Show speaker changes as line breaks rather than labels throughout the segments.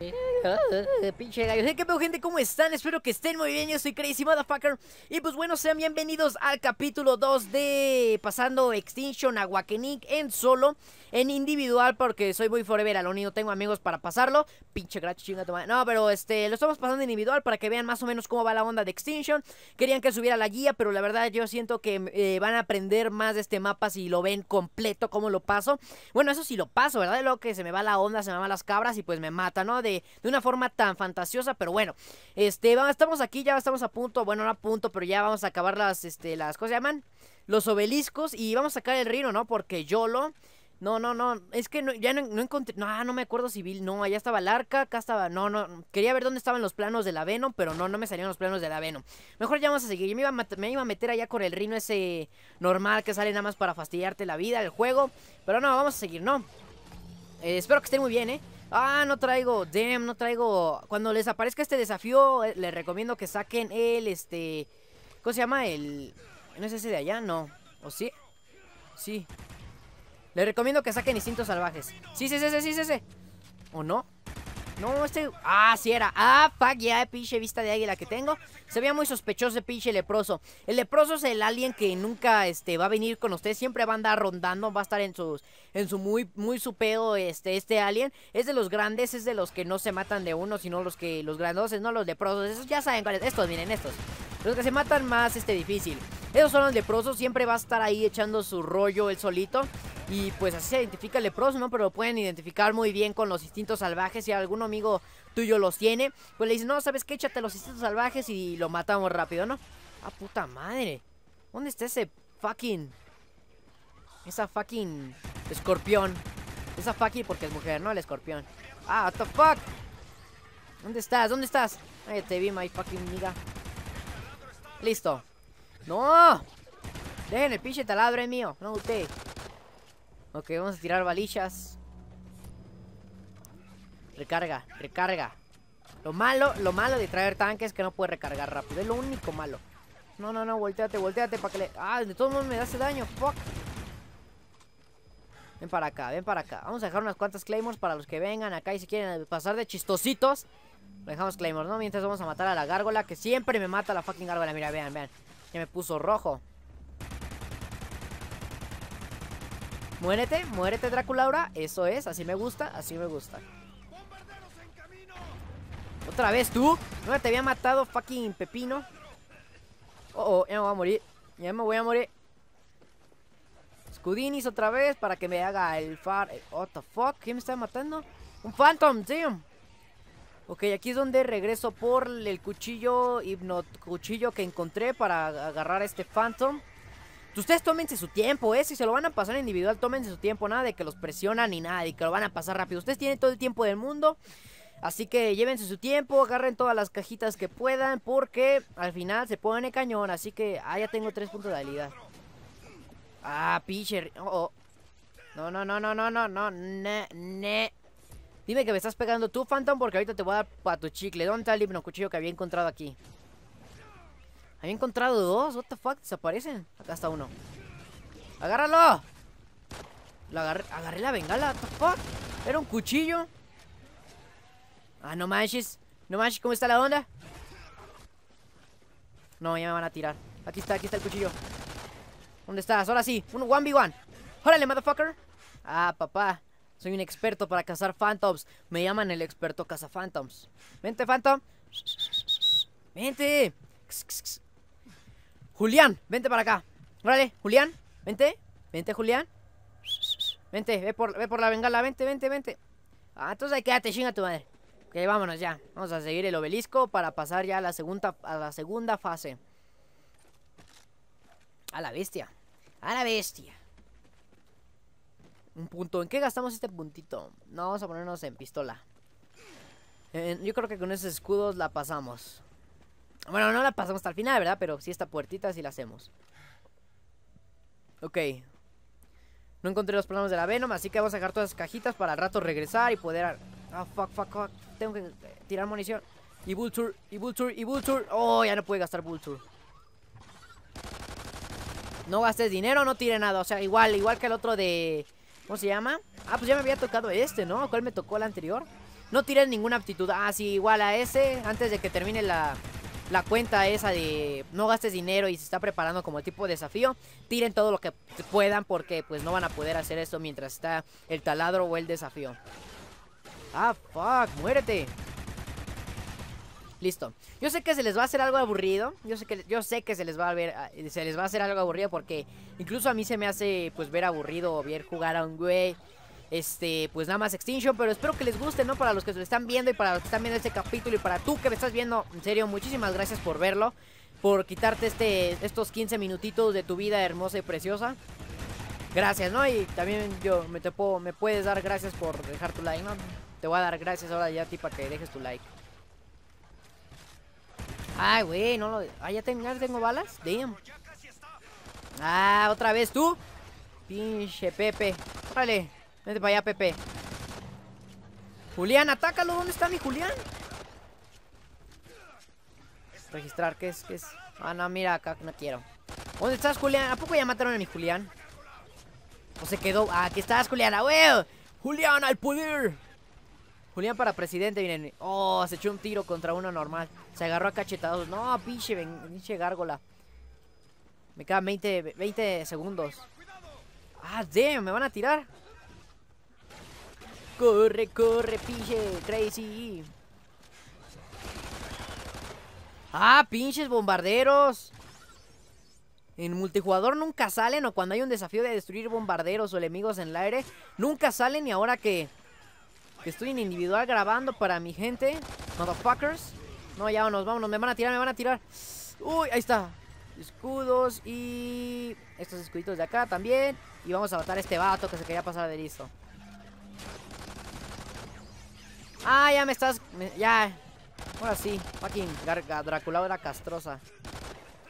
Eh, pinche gallo. ¿Qué veo, gente? ¿Cómo están? Espero que estén muy bien. Yo soy Crazy Motherfucker. Y pues bueno, sean bienvenidos al capítulo 2 de Pasando Extinction a Wakenik en solo, en individual, porque soy muy forever Al unido. tengo amigos para pasarlo. Pinche gratis, chinga toma. No, pero este, lo estamos pasando individual para que vean más o menos cómo va la onda de Extinction. Querían que subiera la guía, pero la verdad yo siento que eh, van a aprender más de este mapa si lo ven completo, cómo lo paso. Bueno, eso sí lo paso, ¿verdad? Lo que se me va la onda, se me van las cabras y pues me mata, ¿no? de, una forma tan fantasiosa, pero bueno, este, vamos, estamos aquí, ya estamos a punto, bueno, no a punto, pero ya vamos a acabar las, este, las, ¿cómo se llaman? Los obeliscos y vamos a sacar el rino, ¿no? Porque Yolo... No, no, no, es que no, ya no, no, encontré, no, ah, no me acuerdo si vi, no, allá estaba el arca, acá estaba, no, no, quería ver dónde estaban los planos del aveno, pero no, no me salieron los planos del aveno, Mejor ya vamos a seguir, yo me iba a, meter allá con el rino ese normal que sale nada más para fastidiarte la vida, el juego, pero no, vamos a seguir, no. Eh, espero que esté muy bien, eh. Ah, no traigo, damn, no traigo. Cuando les aparezca este desafío, eh, les recomiendo que saquen el, este... ¿Cómo se llama? El... ¿No es ese de allá? No. ¿O sí? Sí. Les recomiendo que saquen distintos salvajes. Sí, sí, sí, sí, sí, sí. ¿O no? No, este... Ah, sí era. Ah, fuck, ya, vista de águila que tengo. Se veía muy sospechoso pinche leproso. El leproso es el alien que nunca este, va a venir con usted. Siempre va a andar rondando. Va a estar en, sus, en su muy, muy su este, este alien. Es de los grandes, es de los que no se matan de uno, sino los que... Los grandoses, no los leprosos. Esos ya saben cuáles. Estos, miren, estos. Los que se matan más, este, difícil. Esos son los leprosos, siempre va a estar ahí echando su rollo el solito. Y pues así se identifica el leproso, ¿no? Pero lo pueden identificar muy bien con los instintos salvajes. Si algún amigo tuyo los tiene, pues le dice no, ¿sabes qué? Échate los instintos salvajes y lo matamos rápido, ¿no? Ah, puta madre. ¿Dónde está ese fucking... Esa fucking... Escorpión. Esa fucking porque es mujer, ¿no? El escorpión. Ah, what the fuck. ¿Dónde estás? ¿Dónde estás? Ahí te vi, my fucking nigga. Listo. ¡No! Dejen el pinche taladro, mío. No usted. Ok, vamos a tirar valillas. Recarga, recarga. Lo malo, lo malo de traer tanques es que no puede recargar rápido. Es lo único malo. No, no, no, volteate, volteate para que le... Ah, de todos modos me hace daño, fuck. Ven para acá, ven para acá. Vamos a dejar unas cuantas claymores para los que vengan acá y si quieren pasar de chistositos. Dejamos claymores, ¿no? Mientras vamos a matar a la gárgola que siempre me mata la fucking gárgola. Mira, vean, vean. Ya me puso rojo. Muérete, muérete Draculaura, eso es, así me gusta, así me gusta ¿Otra vez tú? ¿No te había matado fucking pepino? Oh, oh, ya me voy a morir, ya me voy a morir Scudinis otra vez para que me haga el far... Eh, what the fuck, ¿quién me está matando? ¡Un phantom, sí. Ok, aquí es donde regreso por el cuchillo, hipnot cuchillo que encontré para agarrar a este phantom pues ustedes tómense su tiempo, ¿eh? Si se lo van a pasar individual, tómense su tiempo. Nada de que los presionan ni nada y que lo van a pasar rápido. Ustedes tienen todo el tiempo del mundo. Así que llévense su tiempo, agarren todas las cajitas que puedan. Porque al final se pone cañón. Así que, ah, ya tengo tres puntos de habilidad. Ah, pitcher. Oh, oh. No, no, no, no, no, no, no, Dime que me estás pegando tú, Phantom, porque ahorita te voy a dar para tu chicle. ¿Dónde está el himno cuchillo que había encontrado aquí? Había encontrado dos, what the fuck, desaparecen. Acá está uno. ¡Agárralo! Lo agarré, agarré la bengala, what the fuck. Era un cuchillo. Ah, no manches. No manches, ¿cómo está la onda? No, ya me van a tirar. Aquí está, aquí está el cuchillo. ¿Dónde estás? Ahora sí, un 1v1. Órale, motherfucker. Ah, papá. Soy un experto para cazar phantoms. Me llaman el experto caza Vente, phantom. Vente. Julián, vente para acá. Órale, Julián, vente. Vente, Julián. Vente, ve por, la bengala, vente, vente, vente. Ah, entonces ahí quédate, chinga tu madre. Ok, vámonos ya. Vamos a seguir el obelisco para pasar ya a la segunda, a la segunda fase. A la bestia. A la bestia. Un punto. ¿En qué gastamos este puntito? No, vamos a ponernos en pistola. yo creo que con esos escudos la pasamos. Bueno, no la pasamos hasta el final, ¿verdad? Pero sí esta puertita sí la hacemos. Ok. No encontré los planos de la Venom, así que vamos a dejar todas las cajitas para al rato regresar y poder... Ah, fuck, fuck, fuck. Tengo que eh, tirar munición. Y Vulture, y Vulture, y Vulture. Oh, ya no puede gastar Vulture. No gastes dinero, no tire nada. O sea, igual, igual que el otro de... ¿Cómo se llama? Ah, pues ya me había tocado este, ¿no? ¿Cuál me tocó el anterior? No tires ninguna aptitud. Ah, sí, igual a ese. Antes de que termine la, la cuenta esa de no gastes dinero y se está preparando como tipo de desafío, tiren todo lo que puedan porque pues no van a poder hacer esto mientras está el taladro o el desafío. Ah, fuck, muérete. Listo. Yo sé que se les va a hacer algo aburrido. Yo sé que yo sé que se les va a ver se les va a hacer algo aburrido porque incluso a mí se me hace pues ver aburrido o ver jugar a un güey este, pues nada más Extinction, pero espero que les guste, ¿no? Para los que lo están viendo y para los que están viendo este capítulo y para tú que me estás viendo, en serio, muchísimas gracias por verlo, por quitarte este, estos 15 minutitos de tu vida hermosa y preciosa. Gracias, ¿no? Y también yo me te puedo, me puedes dar gracias por dejar tu like, ¿no? Te voy a dar gracias ahora ya a ti para que dejes tu like. Ay, güey, no lo... Ah, ya tengo, tengo balas. Damn. Ah, otra vez tú. Pinche Pepe. Órale Vete para allá, Pepe. Julián, atácalo. ¿Dónde está mi Julián? Registrar, ¿qué es? ¿Qué es? Ah, no, mira, acá no quiero. ¿Dónde estás, Julián? ¿A poco ya mataron a mi Julián? ¿O se quedó? Ah, aquí estás, Julián. ¡Ah, ¡Julián, al poder! Julián para presidente, miren. Oh, se echó un tiro contra uno normal. Se agarró a cachetados. No, pinche, pinche gárgola. Me quedan 20, 20 segundos. Ah, damn, me van a tirar. Corre, corre, pinche Crazy. Ah, pinches bombarderos. En multijugador nunca salen o cuando hay un desafío de destruir bombarderos o enemigos en el aire, nunca salen y ahora que, estoy en individual grabando para mi gente, motherfuckers. No, ya vámonos, vámonos, me van a tirar, me van a tirar. Uy, ahí está. Escudos y estos escuditos de acá también. Y vamos a matar a este vato que se quería pasar de listo. Ah, ya me estás... ya. Ahora sí. Fucking garga, castrosa.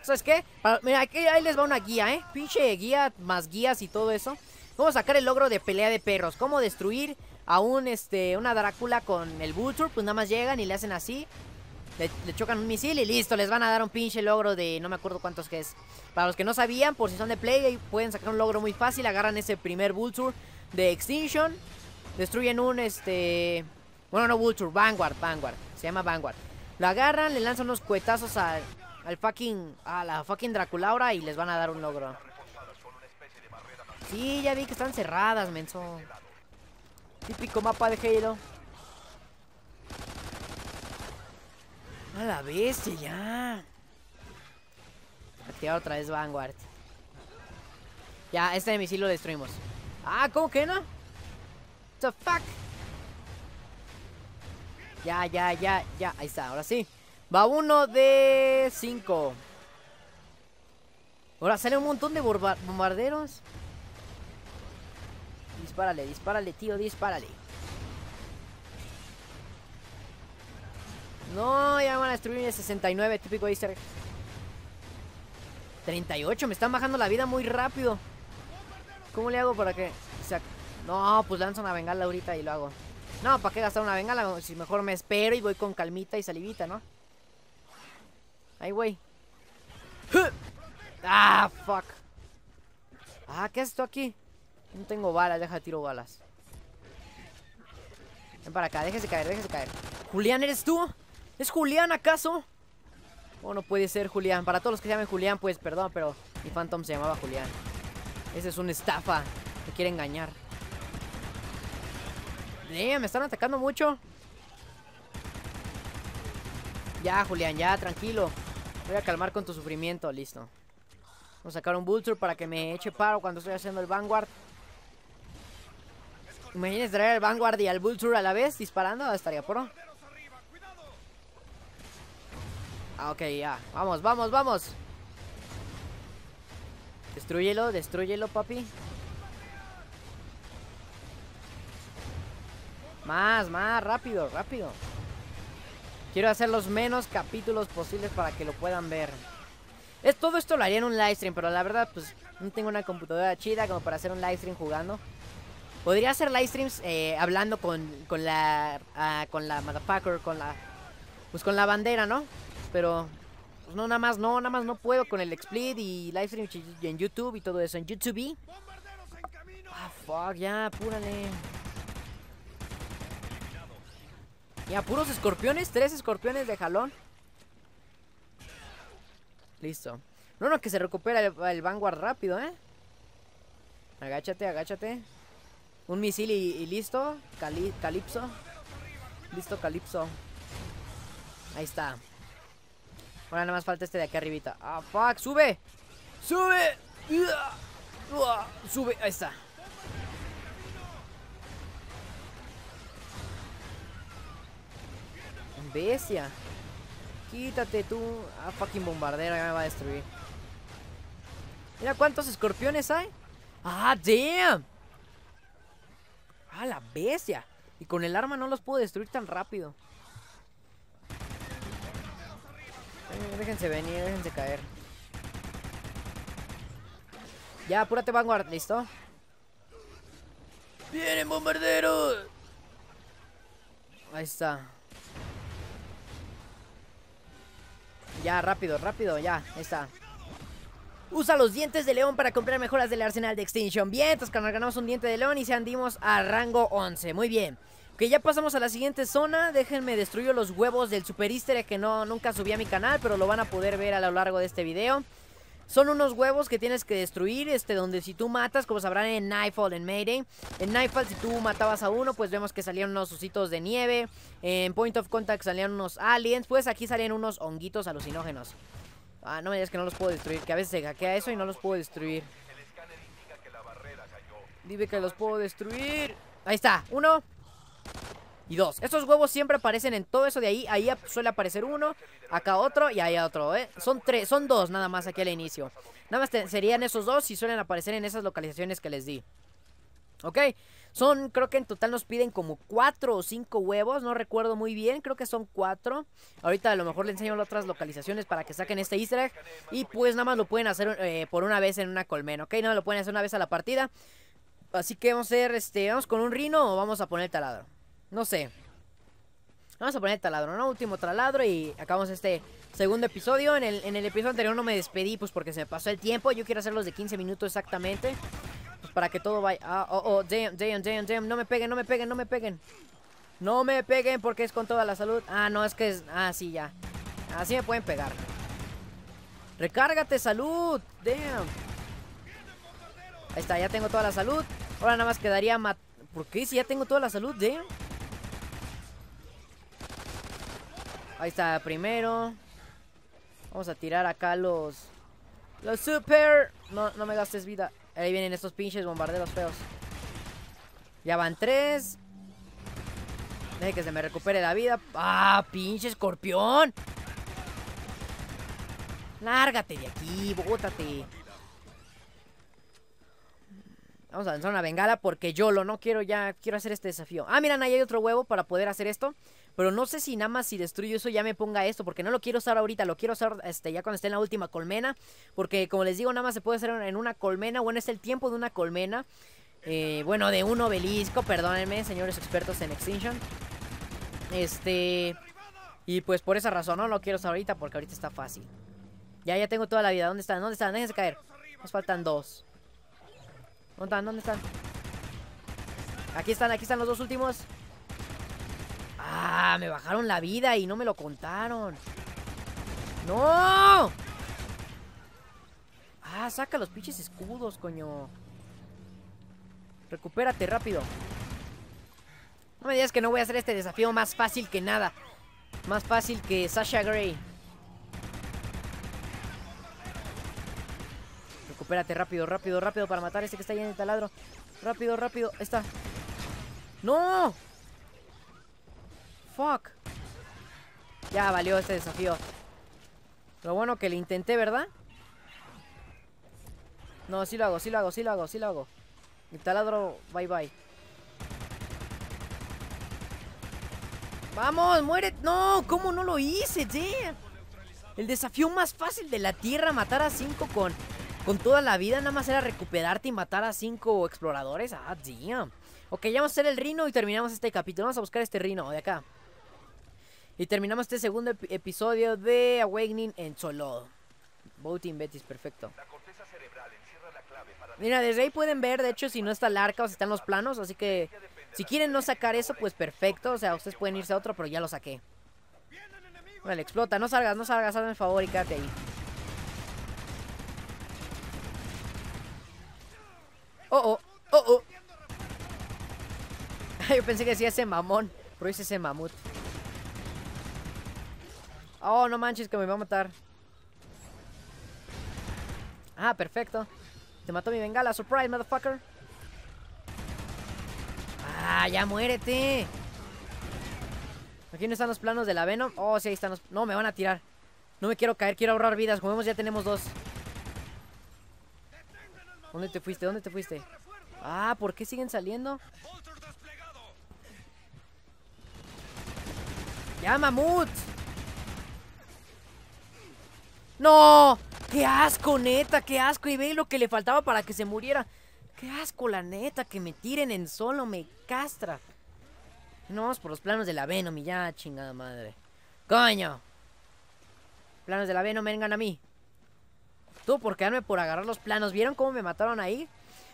¿Sabes qué? mira, aquí, ahí les va una guía, ¿eh? Pinche guía, más guías y todo eso. Cómo sacar el logro de pelea de perros. Cómo destruir a un, este, una Drácula con el Vulture. Pues nada más llegan y le hacen así. Le, le, chocan un misil y listo, les van a dar un pinche logro de no me acuerdo cuántos que es. Para los que no sabían, por si son de play, pueden sacar un logro muy fácil. Agarran ese primer Vulture de Extinction. Destruyen un, este, bueno, no Vulture, Vanguard, Vanguard. Se llama Vanguard. Lo agarran, le lanzan unos cuetazos al, al fucking. a la fucking Draculaura y les van a dar un logro. Sí, ya vi que están cerradas, menso. Típico mapa de Halo. A la bestia, ya. Activar otra vez Vanguard. Ya, este de misil lo destruimos. Ah, ¿cómo que no? What the fuck? Ya, ya, ya, ya. Ahí está, ahora sí. Va uno de cinco. Ahora sale un montón de bombarderos. Dispárale, dispárale, tío, dispárale. No, ya me van a destruir el 69, típico Easter. 38, me están bajando la vida muy rápido. ¿Cómo le hago para que...? no, pues lanzo una bengala ahorita y lo hago. No, ¿para qué gastar una bengala? Si mejor me espero y voy con calmita y salivita, ¿no? Ay, güey. ¡Ah, fuck! Ah, ¿qué haces tú aquí? No tengo balas, deja, tiro balas. Ven para acá, déjese caer, déjese caer. ¿Julián eres tú? ¿Es Julián acaso? Oh, no puede ser Julián. Para todos los que se llamen Julián, pues perdón, pero mi Phantom se llamaba Julián. Esa es una estafa. que quiere engañar me están atacando mucho. Ya, Julián, ya, tranquilo. Voy a calmar con tu sufrimiento, listo. Vamos a sacar un Vulture para que me eche paro cuando estoy haciendo el Vanguard. Imagínese traer al Vanguard y al Vulture a la vez disparando, estaría por... Ah, ok, ya. Vamos, vamos, vamos. Destruyelo, destruyelo, papi. Más, más, rápido, rápido. Quiero hacer los menos capítulos posibles para que lo puedan ver. Es, todo esto lo haría en un livestream, pero la verdad, pues, no tengo una computadora chida como para hacer un livestream jugando. Podría hacer livestreams eh, hablando con, la... Ah, con la motherfucker, con la... Pues con la bandera, ¿no? Pero... Pues no, nada más no, nada más no puedo con el split y live en YouTube y todo eso. En YouTube. Ah, fuck, ya, apúrale. Y a puros escorpiones, tres escorpiones de jalón. Listo. No, no, que se recupera el, Vanguard rápido, ¿eh? Agáchate, agáchate. Un misil y, listo. calipso. Listo, Calipso. Ahí está. Ahora nada más falta este de aquí arribita. ¡Ah, fuck! ¡Sube! ¡Sube! ¡Sube! Ahí está. Bestia. Quítate tú. Ah, fucking bombardera me va a destruir. Mira cuántos escorpiones hay. Ah, damn. Ah, la bestia. Y con el arma no los puedo destruir tan rápido. Eh, déjense venir, déjense caer. Ya, apúrate Vanguard, ¿listo? ¡Vienen bombarderos! Ahí está. Ya, rápido, rápido, ya, está. Usa los dientes de león para comprar mejoras del arsenal de Extinction. Bien, entonces ganamos un diente de león y se andimos a rango 11. Muy bien. Ok, ya pasamos a la siguiente zona. Déjenme destruir los huevos del Super que no, nunca subí a mi canal, pero lo van a poder ver a lo largo de este video. Son unos huevos que tienes que destruir, este, donde si tú matas, como sabrán en Nightfall, en Mayday, en Nightfall si tú matabas a uno, pues vemos que salían unos ositos de nieve, en Point of Contact salían unos aliens, pues aquí salían unos honguitos alucinógenos. Ah, no me digas que no los puedo destruir, que a veces se hackea eso y no los puedo destruir. Dime que los puedo destruir. Ahí está, uno, y dos. Estos huevos siempre aparecen en todo eso de ahí. Ahí suele aparecer uno, acá otro y ahí otro, ¿eh? Son tres, son dos nada más aquí al inicio. Nada más serían esos dos y suelen aparecer en esas localizaciones que les di. ¿Ok? Son, creo que en total nos piden como cuatro o cinco huevos, no recuerdo muy bien, creo que son cuatro. Ahorita a lo mejor les enseño las otras localizaciones para que saquen este easter egg. Y pues nada más lo pueden hacer eh, por una vez en una colmena, ¿ok? Nada más lo pueden hacer una vez a la partida. Así que vamos a hacer, este, vamos con un rino o vamos a poner taladro. No sé. Vamos a poner taladro, ¿no? Último taladro y acabamos este segundo episodio. En el, episodio anterior no me despedí, pues porque se me pasó el tiempo. Yo quiero hacer los de 15 minutos exactamente. Pues, para que todo vaya... Ah, oh, oh, damn, damn, damn, damn. No me peguen, no me peguen, no me peguen. No me peguen porque es con toda la salud. Ah, no, es que es... Ah, sí, ya. Así me pueden pegar. Recárgate, salud. Damn. Ahí está, ya tengo toda la salud. Ahora nada más quedaría... Mat... ¿Por qué? Si ya tengo toda la salud, damn. Ahí está primero. Vamos a tirar acá los... Los super... No, no me gastes vida. Ahí vienen estos pinches bombarderos feos. Ya van tres. Deje que se me recupere la vida. ¡Ah, pinche escorpión! Lárgate de aquí, bótate. Vamos a lanzar una bengala porque yo lo no quiero ya, quiero hacer este desafío. Ah, miran, ahí hay otro huevo para poder hacer esto. Pero no sé si nada más si destruyo eso ya me ponga esto. Porque no lo quiero usar ahorita. Lo quiero usar este, ya cuando esté en la última colmena. Porque como les digo, nada más se puede hacer en una colmena. Bueno, es el tiempo de una colmena. Eh, bueno, de un obelisco. Perdónenme, señores expertos en Extinction. Este... Y pues por esa razón no lo quiero usar ahorita. Porque ahorita está fácil. Ya, ya tengo toda la vida. ¿Dónde están? ¿Dónde están? Déjense caer. Nos faltan dos. ¿Dónde están? ¿Dónde están? Aquí están, aquí están los dos últimos. Ah, me bajaron la vida y no me lo contaron. ¡No! Ah, saca los pinches escudos, coño. Recupérate rápido. No me digas que no voy a hacer este desafío más fácil que nada. Más fácil que Sasha Gray. Recupérate rápido, rápido, rápido para matar a que está ahí en el taladro. Rápido, rápido. está. ¡No! Fuck. Ya valió este desafío. Lo bueno que le intenté, ¿verdad? No, sí lo hago, sí lo hago, sí lo hago, sí lo hago. El taladro, bye bye. ¡Vamos, muere! ¡No! ¿Cómo no lo hice? El desafío más fácil de la Tierra, matar a cinco con, con toda la vida, nada más era recuperarte y matar a cinco exploradores. ¡Ah, damn! Ok, ya vamos a hacer el rino y terminamos este capítulo. Vamos a buscar este rino de acá. Y terminamos este segundo episodio de Awakening en solo. Voting Betis, perfecto. Mira, desde ahí pueden ver, de hecho, si no está el arca o si están los planos, así que si quieren no sacar eso, pues perfecto. O sea, ustedes pueden irse a otro, pero ya lo saqué. Vale, explota, no salgas, no salgas, hazme el favor y quédate ahí. Oh, oh, oh, oh. Yo pensé que decía ese mamón, pero hice ese mamut. Oh, no manches, que me va a matar. Ah, perfecto. Te mató mi bengala. Surprise, motherfucker. Ah, ya muérete. Aquí no están los planos de la Venom? Oh, sí, ahí están los... No, me van a tirar. No me quiero caer, quiero ahorrar vidas. Como vemos, ya tenemos dos. ¿Dónde te fuiste? ¿Dónde te fuiste? Ah, ¿por qué siguen saliendo? ¡Ya, mamut! ¡No! ¡Qué asco, neta! ¡Qué asco! Y ve lo que le faltaba para que se muriera. ¡Qué asco, la neta! Que me tiren en solo me castra. No vamos por los planos de la Venom y ya, chingada madre. ¡Coño! Planos de la Venom, vengan a mí. Tú por quedarme por agarrar los planos. ¿Vieron cómo me mataron ahí?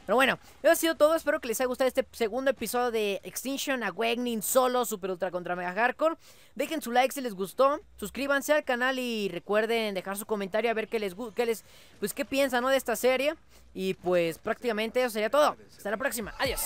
Pero bueno, eso ha sido todo. Espero que les haya gustado este segundo episodio de Extinction Awakening solo, super ultra contra mega hardcore. Dejen su like si les gustó. Suscríbanse al canal y recuerden dejar su comentario a ver qué les, qué les pues qué piensan ¿no? de esta serie. Y pues prácticamente eso sería todo. Hasta la próxima. Adiós.